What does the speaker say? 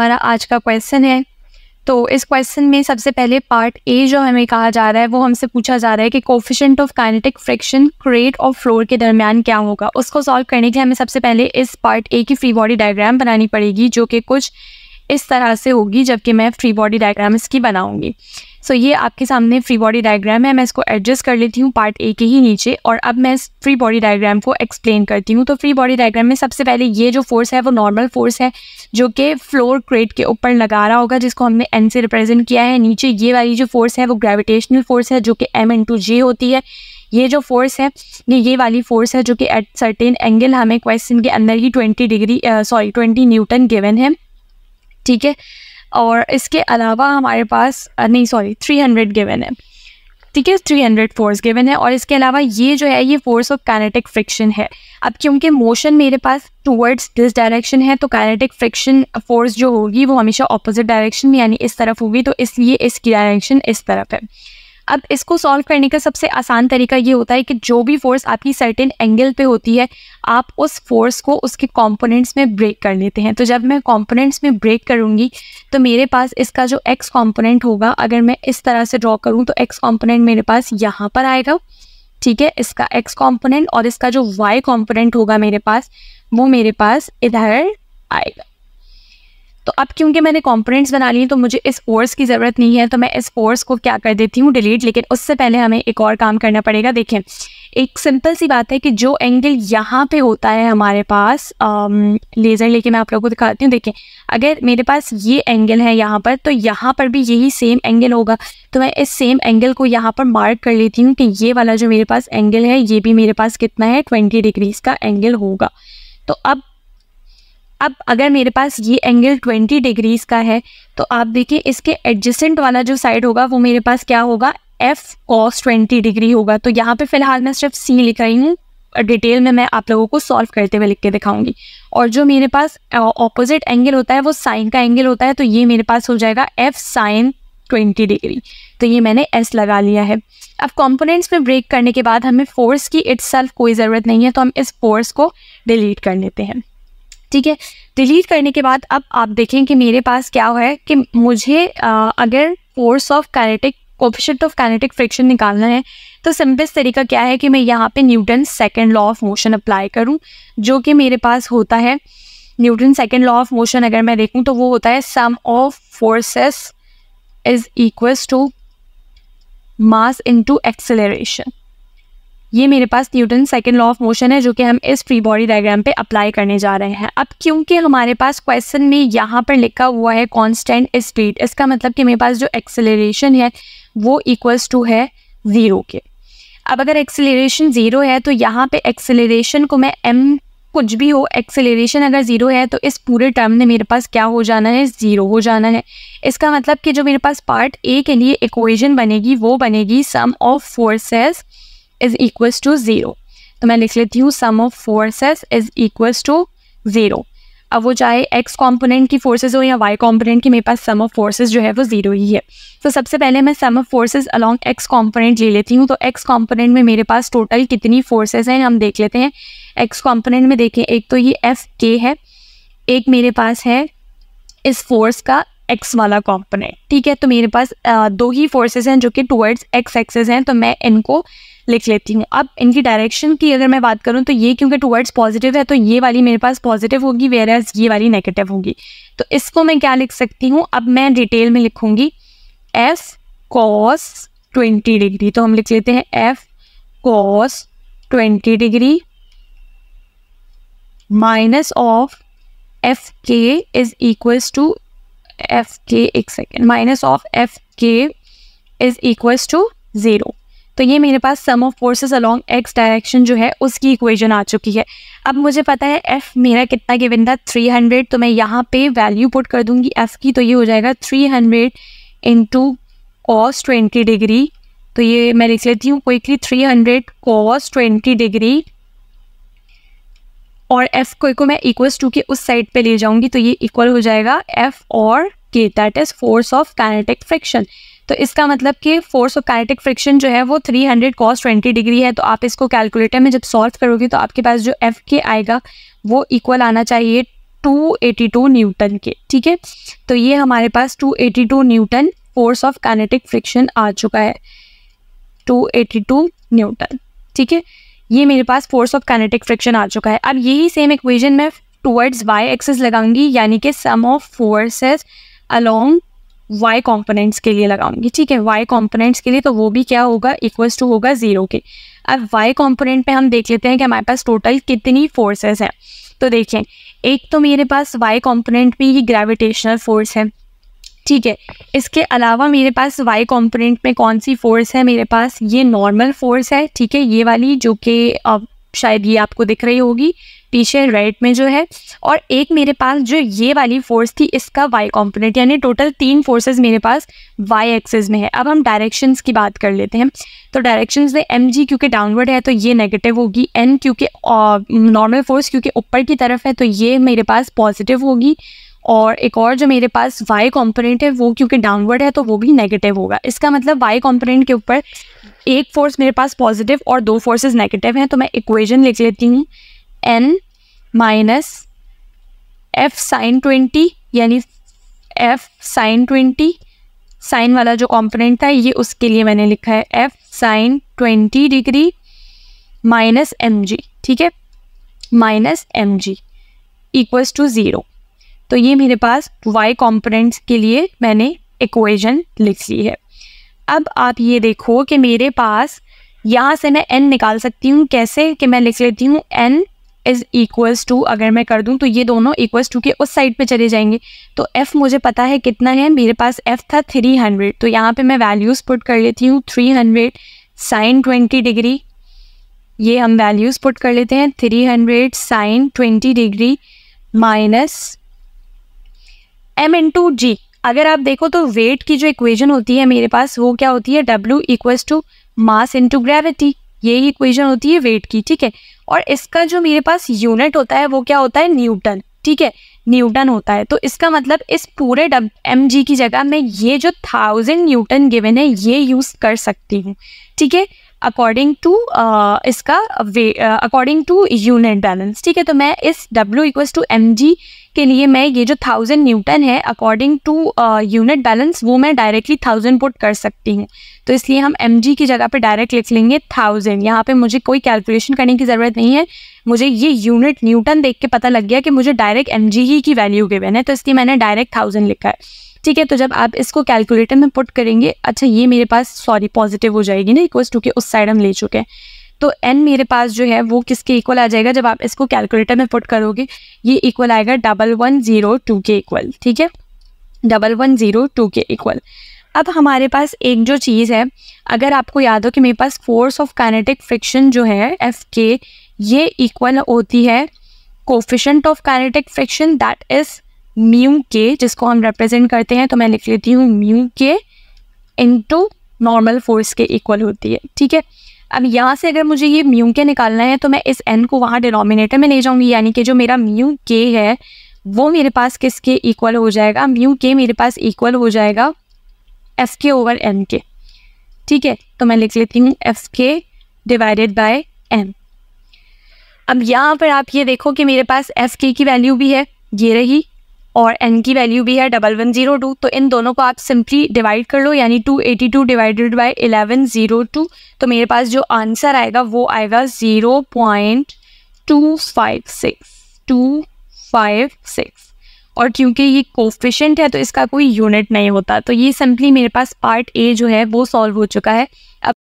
हमारा आज का क्वेश्चन है तो इस क्वेश्चन में सबसे पहले पार्ट ए जो हमें कहा जा रहा है वो हमसे पूछा जा रहा है कि coefficient of kinetic friction crate और फ्लोर के दरमियान क्या होगा उसको सॉल्व करने के लिए हमें सबसे पहले इस पार्ट ए की फ्री बॉडी डायग्राम बनानी पड़ेगी जो कि कुछ इस तरह से होगी जबकि मैं फ्री बॉडी डायग्राम इसकी बनाऊंगी सो so, ये आपके सामने फ्री बॉडी डायग्राम है मैं इसको एडजस्ट कर लेती हूँ पार्ट ए के ही नीचे और अब मैं इस फ्री बॉडी डायग्राम को एक्सप्लेन करती हूँ तो फ्री बॉडी डायग्राम में सबसे पहले ये जो फोर्स है वो नॉर्मल फोर्स है जो कि फ्लोर क्रेट के ऊपर लगा रहा होगा जिसको हमने एन से रिप्रेजेंट किया है नीचे ये वाली जो फोर्स है वो ग्रेविटेशनल फोर्स है जो कि एम इंटू जे होती है ये जो फोर्स है ये ये वाली फोर्स है जो कि एट सर्टेन एंगल हमें क्वेश्चन के अंदर ही twenty degree sorry twenty newton given है ठीक है और इसके अलावा हमारे पास नहीं सॉरी थ्री हंड्रेड गिवन है ठीक है थ्री हंड्रेड फोर्स गिवन है और इसके अलावा ये जो है ये फोर्स ऑफ कैनेटिक फ्रिक्शन है अब क्योंकि मोशन मेरे पास टूवर्ड्स दिस डायरेक्शन है तो कैनेटिक फ्रिक्शन फोर्स जो होगी वो हमेशा ऑपोजिट डायरेक्शन में यानी इस तरफ होगी तो इसलिए इसकी डायरेक्शन इस तरफ है अब इसको सॉल्व करने का सबसे आसान तरीका ये होता है कि जो भी फोर्स आपकी सर्टेन एंगल पे होती है आप उस फोर्स को उसके कंपोनेंट्स में ब्रेक कर लेते हैं तो जब मैं कंपोनेंट्स में ब्रेक करूँगी तो मेरे पास इसका जो एक्स कंपोनेंट होगा अगर मैं इस तरह से ड्रॉ करूँ तो एक्स कॉम्पोनेंट मेरे पास यहाँ पर आएगा ठीक है इसका एक्स कॉम्पोनेंट और इसका जो वाई कॉम्पोनेंट होगा मेरे पास वो मेरे पास इधर आएगा तो अब क्योंकि मैंने कॉम्पोनेंट्स बना लिए तो मुझे इस फोर्स की ज़रूरत नहीं है तो मैं इस फोर्स को क्या कर देती हूँ डिलीट लेकिन उससे पहले हमें एक और काम करना पड़ेगा देखें एक सिंपल सी बात है कि जो एंगल यहाँ पे होता है हमारे पास आम, um, लेज़र लेके मैं आप लोगों को दिखाती हूँ देखें अगर मेरे पास ये एंगल है यहाँ पर तो यहाँ पर भी यही सेम एंगल होगा तो मैं इस सेम एंगल को यहाँ पर मार्क कर लेती हूँ कि ये वाला जो मेरे पास एंगल है ये भी मेरे पास कितना है ट्वेंटी डिग्रीज़ का एंगल होगा तो अब अब अगर मेरे पास ये एंगल 20 डिग्रीज का है तो आप देखिए इसके एडजस्टेंट वाला जो साइड होगा वो मेरे पास क्या होगा एफ कॉस 20 डिग्री होगा तो यहाँ पे फिलहाल मैं सिर्फ सी लिख रही हूँ डिटेल में मैं आप लोगों को सॉल्व करते हुए लिख के दिखाऊंगी और जो मेरे पास ऑपोजिट एंगल होता है वो साइन का एंगल होता है तो ये मेरे पास हो जाएगा एफ साइन ट्वेंटी डिग्री तो ये मैंने एस लगा लिया है अब कंपोनेंट्स में ब्रेक करने के बाद हमें फोर्स की इट्स कोई ज़रूरत नहीं है तो हम इस फोर्स को डिलीट कर लेते हैं ठीक है डिलीट करने के बाद अब आप देखें कि मेरे पास क्या है कि मुझे आ, अगर force of kinetic coefficient of kinetic friction निकालना है तो सिंपलेस्ट तरीका क्या है कि मैं यहाँ पे newton second law of motion apply करूँ जो कि मेरे पास होता है newton second law of motion अगर मैं देखूँ तो वो होता है sum of forces is equals to mass into acceleration ये मेरे पास newton second law of motion है जो कि हम इस फ्री बॉडी डायग्राम पे अप्लाई करने जा रहे हैं अब क्योंकि हमारे पास क्वेश्चन में यहाँ पर लिखा हुआ है कॉन्स्टेंट स्पीड इसका मतलब कि मेरे पास जो एक्सेलरेशन है वो इक्वल्स टू है ज़ीरो के अब अगर एक्सेलरेशन ज़ीरो है तो यहाँ पे एक्सेलरेशन को मैं एम कुछ भी हो एक्सेलरेशन अगर ज़ीरो है तो इस पूरे टर्म ने मेरे पास क्या हो जाना है ज़ीरो हो जाना है इसका मतलब कि जो मेरे पास पार्ट ए के लिए इक्वेशन बनेगी वो बनेगी sum of forces is equals to zero तो मैं लिख लेती हूँ sum of forces is equals to zero अब वो चाहे एक्स कॉम्पोनेंट की फोर्सेज हो या वाई कॉम्पोनेंट की मेरे पास सम ऑफ फोर्सेज जो है वो जीरो ही है तो so, सबसे पहले मैं sum of forces along x component ले लेती हूँ तो एक्स कॉम्पोनेंट में मेरे पास टोटल कितनी फोर्सेज हैं हम देख लेते हैं एक्स कॉम्पोनेंट में देखें एक तो ये एफ के है एक मेरे पास है इस फोर्स का एक्स वाला कॉम्पोनेंट ठीक है तो मेरे पास आ, दो ही फोर्सेस हैं जो कि टुवर्ड्स एक्स एक्सेस हैं तो मैं इनको लिख लेती हूँ अब इनकी डायरेक्शन की अगर मैं बात करूँ तो ये क्योंकि टुवर्ड्स पॉजिटिव है तो ये वाली मेरे पास पॉजिटिव होगी वेर एज ये वाली नेगेटिव होगी तो इसको मैं क्या लिख सकती हूँ अब मैं डिटेल में लिखूंगी एफ कॉस ट्वेंटी डिग्री तो हम लिख लेते हैं F cos twenty degree minus of F k is equals to F k एक second minus of F k is equals to zero तो ये मेरे पास sum of forces along x direction जो है उसकी इक्वेशन आ चुकी है अब मुझे पता है एफ़ मेरा कितना गिवन था 300 तो मैं यहाँ पे वैल्यू पुट कर दूंगी एफ़ की तो ये हो जाएगा 300 hundred into cos twenty degree तो ये मैं लिख लेती हूँ quickly 300 hundred cos twenty degree और एफ को को मैं इक्वल्स टू के उस साइड पे ले जाऊंगी तो ये इक्वल हो जाएगा एफ और k that is force of kinetic friction तो इसका मतलब कि फोर्स ऑफ कैनेटिक फ्रिक्शन जो है वो 300 हंड्रेड कॉस ट्वेंटी डिग्री है तो आप इसको कैलकुलेटर में जब सॉल्व करोगे तो आपके पास जो एफ के आएगा वो इक्वल आना चाहिए 282 न्यूटन के ठीक है तो ये हमारे पास 282 newton force of kinetic friction आ चुका है 282 न्यूटन ठीक है ये मेरे पास फोर्स ऑफ कैनेटिक फ्रिक्शन आ चुका है अब यही सेम इक्वेजन मैं टूवर्ड्स वाई एक्सेस लगाऊंगी यानी कि sum of forces along y components के लिए लगाऊंगी ठीक है वाई कॉम्पोनेंट्स के लिए तो वो भी क्या होगा इक्वल्स टू होगा ज़ीरो के अब वाई कॉम्पोनेंट पे हम देख लेते हैं कि हमारे पास टोटल कितनी फोर्सेस हैं तो देखें एक तो मेरे पास वाई कॉम्पोनेंट में ही ग्रेविटेशनल फोर्स है ठीक है इसके अलावा मेरे पास वाई कॉम्पोनेंट में कौन सी फोर्स है मेरे पास ये नॉर्मल फोर्स है ठीक है ये वाली जो कि शायद ये आपको दिख रही होगी पीछे राइट में जो है और एक मेरे पास जो ये वाली फोर्स थी इसका वाई कॉम्पोनेंट यानी टोटल तीन फोर्सेस मेरे पास वाई एक्सेस में है अब हम डायरेक्शंस की बात कर लेते हैं तो डायरेक्शंस में एम जी क्योंकि डाउनवर्ड है तो ये नेगेटिव होगी एन क्योंकि नॉर्मल फोर्स क्योंकि ऊपर की तरफ है तो ये मेरे पास पॉजिटिव होगी और एक और जो मेरे पास वाई कॉम्पोनेंट है वो क्योंकि डाउनवर्ड है तो वो भी नेगेटिव होगा इसका मतलब वाई कॉम्पोनेंट के ऊपर एक फोर्स मेरे पास पॉजिटिव और दो फोर्सेस नेगेटिव हैं तो मैं इक्वेशन लिख लेती हूँ N minus F sine twenty यानी एफ साइन ट्वेंटी साइन वाला जो कॉम्पोनेंट था ये उसके लिए मैंने लिखा है F sine twenty degree minus m g ठीक है minus m g equals to zero तो ये मेरे पास वाई कॉम्पोनेंट्स के लिए मैंने इक्वेशन लिख ली है अब आप ये देखो कि मेरे पास यहाँ से मैं एन निकाल सकती हूँ कैसे कि मैं लिख लेती हूँ एन इज़ इक्वल्स टू अगर मैं कर दूँ तो ये दोनों इक्वल्स टू के उस साइड पे चले जाएंगे तो एफ़ मुझे पता है कितना है मेरे पास एफ़ था थ्री हंड्रेड तो यहाँ पे मैं वैल्यूज़ पुट कर लेती हूँ three hundred sine twenty degree ये हम वैल्यूज़ पुट कर लेते हैं three hundred sine twenty degree minus m into g अगर आप देखो तो वेट की जो इक्वेजन होती है मेरे पास वो क्या होती है W equals to mass into gravity यही इक्वेजन होती है वेट की ठीक है और इसका जो मेरे पास यूनिट होता है वो क्या होता है न्यूटन ठीक है न्यूटन होता है तो इसका मतलब इस पूरे डब एम जी की जगह मैं ये जो थाउजेंड न्यूटन गिवन है ये यूज़ कर सकती हूँ ठीक है अकॉर्डिंग टू uh, इसका अकॉर्डिंग टू यूनिट बैलेंस ठीक है तो मैं इस W equals to m g के लिए मैं ये जो थाउजेंड न्यूटन है अकॉर्डिंग टू यूनिट बैलेंस वो मैं डायरेक्टली थाउजेंड पुट कर सकती हूँ तो इसलिए हम एम जी की जगह पर डायरेक्ट लिख लेंगे थाउजेंड यहाँ पर मुझे कोई कैलकुलेशन करने की ज़रूरत नहीं है मुझे ये यूनिट न्यूटन देख के पता लग गया कि मुझे डायरेक्ट एम जी ही की वैल्यू गिवन है तो इसलिए मैंने डायरेक्ट थाउजेंड लिखा है ठीक है तो जब आप इसको कैलकुलेटर में पुट करेंगे अच्छा ये मेरे पास सॉरी पॉजिटिव हो जाएगी ना इक्वल्स टू के उस साइड हम ले चुके हैं तो एन मेरे पास जो है वो किसके इक्वल आ जाएगा जब आप इसको कैलकुलेटर में पुट करोगे ये इक्वल आएगा डबल वन जीरो टू के इक्वल ठीक है डबल वन जीरो टू के इक्वल अब हमारे पास एक जो चीज़ है अगर आपको याद हो कि मेरे पास फोर्स ऑफ काइनेटिक फ्रिक्शन जो है एफ के ये इक्वल होती है coefficient of kinetic friction that is mu k जिसको हम रिप्रेजेंट करते हैं तो मैं लिख लेती हूँ mu k into normal force के इक्वल होती है ठीक है अब यहाँ से अगर मुझे ये म्यू के निकालना है तो मैं इस एन को वहाँ डिनोमिनेटर में ले जाऊँगी यानी कि जो मेरा म्यू के है वो मेरे पास किसके इक्वल हो जाएगा म्यू के मेरे पास इक्वल हो जाएगा एफ के ओवर एन के ठीक है तो मैं लिख लेती हूँ एफ के डिवाइडेड बाय एन अब यहाँ पर आप ये देखो कि मेरे पास एफ के की वैल्यू भी है ये रही और एन की वैल्यू भी है डबल वन जीरो टू तो इन दोनों को आप सिंपली डिवाइड कर लो यानी two eighty two divided by eleven zero two तो मेरे पास जो आंसर आएगा वो आएगा zero point two five six two five six और क्योंकि ये कोफिशेंट है तो इसका कोई यूनिट नहीं होता तो ये सिंपली मेरे पास पार्ट ए जो है वो सॉल्व हो चुका है